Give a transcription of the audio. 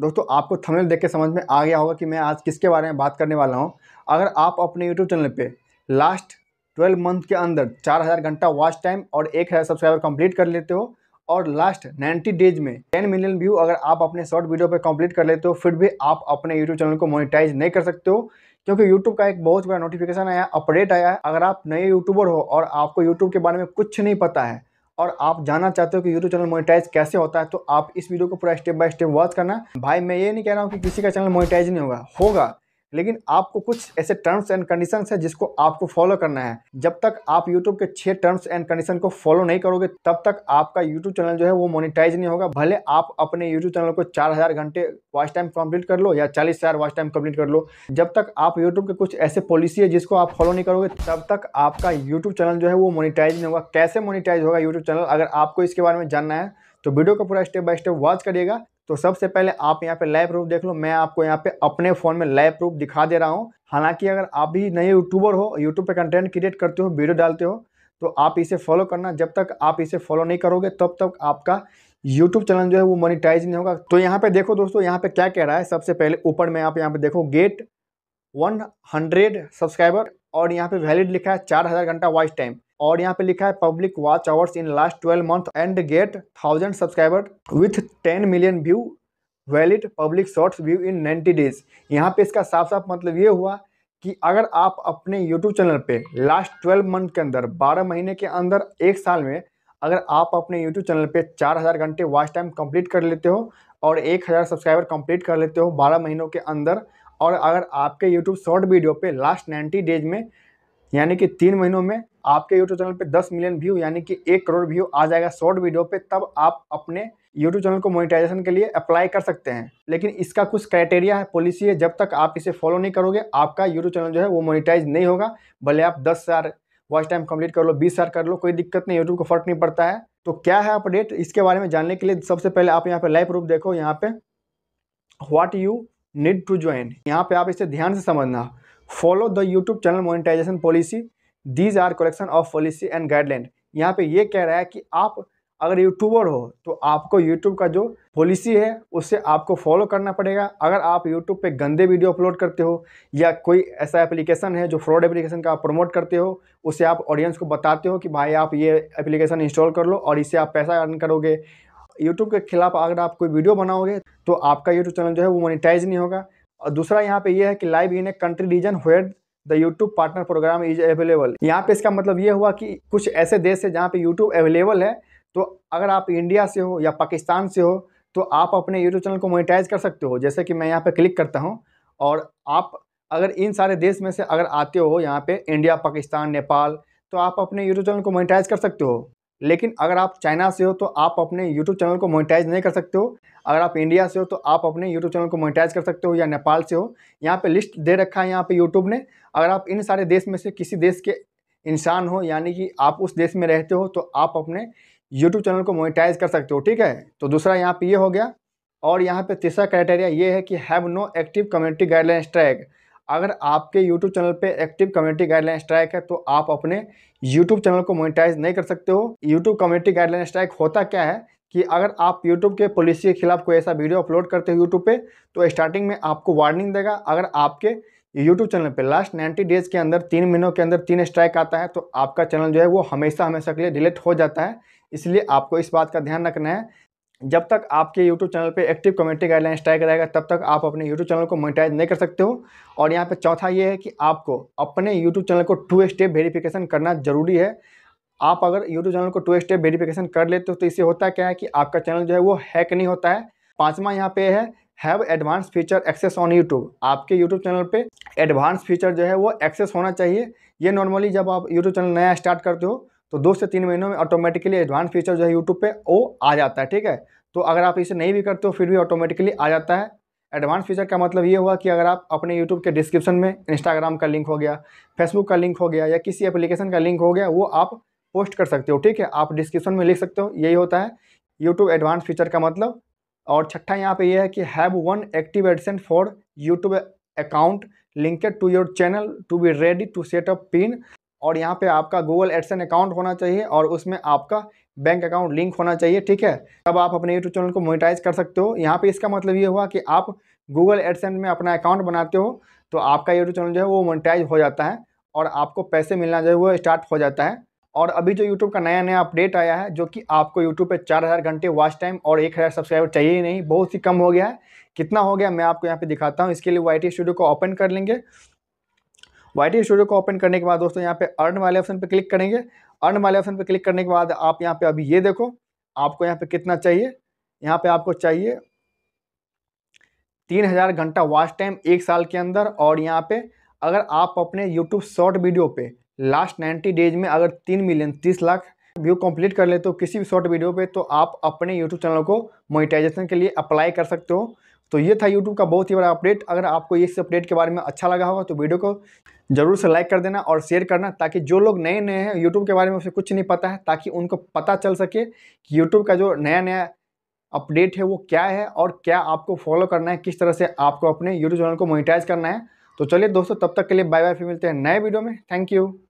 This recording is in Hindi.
दोस्तों आपको थंबनेल देख के समझ में आ गया होगा कि मैं आज किसके बारे में बात करने वाला हूँ अगर आप अपने यूट्यूब चैनल पे लास्ट ट्वेल्व मंथ के अंदर चार हज़ार घंटा वॉच टाइम और एक हज़ार सब्सक्राइबर कंप्लीट कर लेते हो और लास्ट 90 डेज में 10 मिलियन व्यू अगर आप अपने शॉर्ट वीडियो पर कंप्लीट कर लेते हो फिर भी आप अपने यूट्यूब चैनल को मोनिटाइज नहीं कर सकते हो क्योंकि यूट्यूब का एक बहुत बड़ा नोटिफिकेशन आया अपडेट आया है अगर आप नए यूट्यूबर हो और आपको यूट्यूब के बारे में कुछ नहीं पता है और आप जानना चाहते हो कि यूट्यूब चैनल मोनिटाइज कैसे होता है तो आप इस वीडियो को पूरा स्टेप बाय स्टेप वॉच करना भाई मैं ये नहीं कह रहा हूँ कि किसी का चैनल मोनिटाइज नहीं होगा होगा लेकिन आपको कुछ ऐसे टर्म्स एंड कंडीशन है जिसको आपको फॉलो करना है जब तक आप यूट्यूब के छह टर्म्स एंड कंडीशन को फॉलो नहीं करोगे तब तक आपका यूट्यूब चैनल जो है वो मोनिटाइज नहीं होगा भले आप अपने यूट्यूब चैनल को चार हजार घंटे वॉच टाइम कंप्लीट कर लो या चालीस हजार वॉच टाइम कंप्लीट कर लो जब तक आप यूट्यूब के कुछ ऐसे पॉलिसी है जिसको आप फॉलो नहीं करोगे तब तक आपका यूट्यूब चैनल जो है वो मोनिटाइज नहीं होगा कैसे मोनिटाइज होगा यूट्यूब चैनल अगर आपको इसके बारे में जानना है तो वीडियो को पूरा स्टेप बाय स्टेप वॉच करिएगा तो सबसे पहले आप यहाँ पे लाइव प्रूफ देख लो मैं आपको यहाँ पे अपने फ़ोन में लाइव प्रूफ दिखा दे रहा हूँ हालांकि अगर आप भी नए यूट्यूबर हो यूट्यूब पे कंटेंट क्रिएट करते हो वीडियो डालते हो तो आप इसे फॉलो करना जब तक आप इसे फॉलो नहीं करोगे तब तक आपका यूट्यूब चैनल जो है वो मोनिटाइज नहीं होगा तो यहाँ पे देखो दोस्तों यहाँ पे क्या कह रहा है सबसे पहले ऊपर में आप यहाँ पे देखो गेट वन सब्सक्राइबर और यहाँ पे वैलिड लिखा है चार घंटा वॉइस टाइम और यहाँ पे लिखा है public watch hours in last twelve month and get thousand subscriber with ten million view valid public shorts view in ninety days यहाँ पे इसका साफ साफ मतलब ये हुआ कि अगर आप अपने यूट्यूब चैनल पे लास्ट ट्वेल्व मंथ के अंदर बारह महीने के अंदर एक साल में अगर आप अपने यूट्यूब चैनल पे चार हज़ार घंटे वॉच टाइम कंप्लीट कर लेते हो और एक हज़ार सब्सक्राइबर कंप्लीट कर लेते हो बारह महीनों के अंदर और अगर आपके यूट्यूब शॉर्ट वीडियो पे लास्ट नाइन्टी डेज में यानी कि तीन महीनों में आपके यूट्यूब चैनल पे 10 मिलियन व्यू यानी कि एक करोड़ व्यू आ जाएगा शॉर्ट वीडियो पे तब आप अपने यूट्यूब चैनल को मोनिटाइजेशन के लिए अप्लाई कर सकते हैं लेकिन इसका कुछ क्राइटेरिया है पॉलिसी है जब तक आप इसे फॉलो नहीं करोगे आपका यूट्यूब चैनल जो है वो मोनिटाइज नहीं होगा भले आप दस हजार वॉच टाइम कम्प्लीट कर लो बीस हजार कर लो कोई दिक्कत नहीं यूट्यूब को फर्क नहीं पड़ता है तो क्या है अपडेट इसके बारे में जानने के लिए सबसे पहले आप यहाँ पे लाइव प्रूफ देखो यहाँ पे what you need to join यहाँ पे आप इसे ध्यान से समझना follow the YouTube channel monetization policy these are collection of policy and guideline यहाँ पे ये कह रहा है कि आप अगर यूट्यूबर हो तो आपको यूट्यूब का जो पॉलिसी है उसे आपको फॉलो करना पड़ेगा अगर आप यूट्यूब पे गंदे वीडियो अपलोड करते हो या कोई ऐसा एप्लीकेशन है जो फ्रॉड एप्लीकेशन का आप प्रमोट करते हो उसे आप ऑडियंस को बताते हो कि भाई आप ये एप्लीकेशन इंस्टॉल कर लो और इसे आप पैसा अर्न करोगे यूट्यूब के खिलाफ अगर आप कोई वीडियो बनाओगे तो आपका यूट्यूब चैनल जो है वो मोनिटाइज नहीं होगा और दूसरा यहाँ पे ये यह है कि live in a country region where the YouTube partner program is available यहाँ पे इसका मतलब ये हुआ कि कुछ ऐसे देश है जहाँ पे यूट्यूब अवेलेबल है तो अगर आप इंडिया से हो या पाकिस्तान से हो तो आप अपने यूट्यूब चैनल को मोनिटाइज कर सकते हो जैसे कि मैं यहाँ पर क्लिक करता हूँ और आप अगर इन सारे देश में से अगर आते हो यहाँ पे इंडिया पाकिस्तान नेपाल तो आप अपने यूट्यूब चैनल को मोनिटाइज कर सकते हो लेकिन अगर आप चाइना से हो तो आप अपने यूट्यूब चैनल को मोनिटाइज नहीं कर सकते हो अगर आप इंडिया से हो तो आप अपने यूट्यूब चैनल को मोनिटाइज कर सकते हो या नेपाल से हो यहाँ पे लिस्ट दे रखा है यहाँ पे यूट्यूब ने अगर आप इन सारे देश में से किसी देश के इंसान हो यानी कि आप उस देश में रहते हो तो आप अपने यूट्यूब चैनल को मोनिटाइज कर सकते हो ठीक है तो दूसरा यहाँ पर ये यह हो गया और यहाँ पर तीसरा क्राइटेरिया ये है कि have no active community guideline strike अगर आपके यूट्यूब चैनल पे एक्टिव कम्युनिटी गाइडलाइन स्ट्राइक है तो आप अपने यूट्यूब चैनल को मोनिटाइज नहीं कर सकते हो यूट्यूब कम्युनिटी गाइडलाइन स्ट्राइक होता क्या है कि अगर आप यूट्यूब के पॉलिसी के खिलाफ कोई ऐसा वीडियो अपलोड करते हो यूट्यूब पे तो स्टार्टिंग में आपको वार्निंग देगा अगर आपके यूट्यूब चैनल पे लास्ट नाइन्टी डेज़ के अंदर तीन महीनों के अंदर तीन स्ट्राइक आता है तो आपका चैनल जो है वो हमेशा हमेशा के लिए डिलीट हो जाता है इसलिए आपको इस बात का ध्यान रखना है जब तक आपके YouTube चैनल पे एक्टिव कम्युनिटी गाइडलाइन स्ट्राइक रहेगा तब तक आप अपने YouTube चैनल को मोनिटाइज नहीं कर सकते हो और यहाँ पे चौथा ये है कि आपको अपने YouTube चैनल को टू स्टेप वेरिफिकेशन करना ज़रूरी है आप अगर YouTube चैनल को टू स्टेप वेरिफिकेशन कर लेते हो तो इससे होता क्या है कि आपका चैनल जो है वो हैक नहीं होता है पाँचवा यहाँ पे है have advance feature access on YouTube आपके यूट्यूब चैनल पर एडवांस फीचर जो है वो एक्सेस होना चाहिए ये नॉर्मली जब आप यूट्यूब चैनल नया स्टार्ट करते हो तो दो से तीन महीनों में ऑटोमेटिकली एडवांस फीचर जो है यूट्यूब पे वो आ जाता है ठीक है तो अगर आप इसे नहीं भी करते हो फिर भी ऑटोमेटिकली आ जाता है एडवांस फीचर का मतलब ये हुआ कि अगर आप अपने यूट्यूब के डिस्क्रिप्शन में इंस्टाग्राम का लिंक हो गया फेसबुक का लिंक हो गया या किसी एप्लीकेशन का लिंक हो गया वो आप पोस्ट कर सकते हो ठीक है आप डिस्क्रिप्शन में लिख सकते हो यही होता है यूट्यूब एडवांस फीचर का मतलब और छठा यहाँ पे ये है कि have one active edition for YouTube account linked to your channel to be ready to set up pin और यहाँ पे आपका गूगल एडसन अकाउंट होना चाहिए और उसमें आपका बैंक अकाउंट लिंक होना चाहिए ठीक है तब आप अपने यूट्यूब चैनल को मोनिटाइज कर सकते हो यहाँ पे इसका मतलब ये हुआ कि आप गूगल एडसन में अपना अकाउंट बनाते हो तो आपका यूट्यूब चैनल जो है वो मोनिटाइज हो जाता है और आपको पैसे मिलना जो है वो स्टार्ट हो जाता है और अभी जो यूट्यूब का नया नया अपडेट आया है जो कि आपको यूट्यूब पर चार घंटे वॉच टाइम और एक सब्सक्राइबर चाहिए ही नहीं बहुत ही कम हो गया है कितना हो गया मैं आपको यहाँ पे दिखाता हूँ इसके लिए वाई स्टूडियो को ओपन कर लेंगे वाई टी स्टूडियो को ओपन करने के बाद दोस्तों यहाँ पे अर्न वाले ऑप्शन पे क्लिक करेंगे अर्न वाले ऑप्शन पे क्लिक करने के बाद आप यहाँ पे अभी ये देखो आपको यहाँ पे कितना चाहिए यहाँ पे आपको चाहिए तीन हज़ार घंटा वॉच टाइम एक साल के अंदर और यहाँ पे अगर आप अपने यूट्यूब शॉर्ट वीडियो पे लास्ट नाइन्टी डेज में अगर तीन मिलियन तीस लाख व्यू कंप्लीट कर लेते हो किसी भी शॉर्ट वीडियो पे तो आप अपने यूट्यूब चैनल को मोनिटाइजेशन के लिए अप्लाई कर सकते हो तो ये था यूट्यूब का बहुत ही बड़ा अपडेट अगर आपको इस अपडेट के बारे में अच्छा लगा होगा तो वीडियो को जरूर से लाइक कर देना और शेयर करना ताकि जो लोग नए नए हैं यूट्यूब के बारे में उसे कुछ नहीं पता है ताकि उनको पता चल सके कि यूट्यूब का जो नया नया अपडेट है वो क्या है और क्या आपको फॉलो करना है किस तरह से आपको अपने यूट्यूब चैनल को मोनिटाइज करना है तो चलिए दोस्तों तब तक के लिए बाय बाय फिर मिलते हैं नए वीडियो में थैंक यू